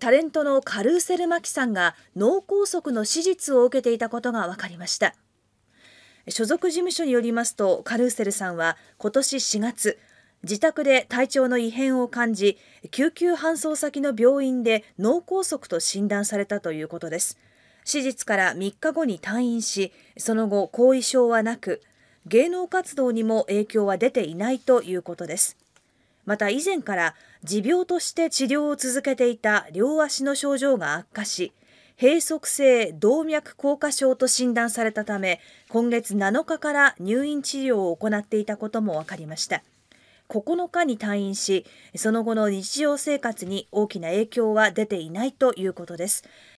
タレントのカルーセル・マキさんが脳梗塞の手術を受けていたことが分かりました所属事務所によりますとカルーセルさんは今年4月自宅で体調の異変を感じ救急搬送先の病院で脳梗塞と診断されたということです手術から3日後に退院しその後後遺症はなく芸能活動にも影響は出ていないということですまた以前から持病として治療を続けていた両足の症状が悪化し閉塞性動脈硬化症と診断されたため今月7日から入院治療を行っていたことも分かりました9日に退院しその後の日常生活に大きな影響は出ていないということです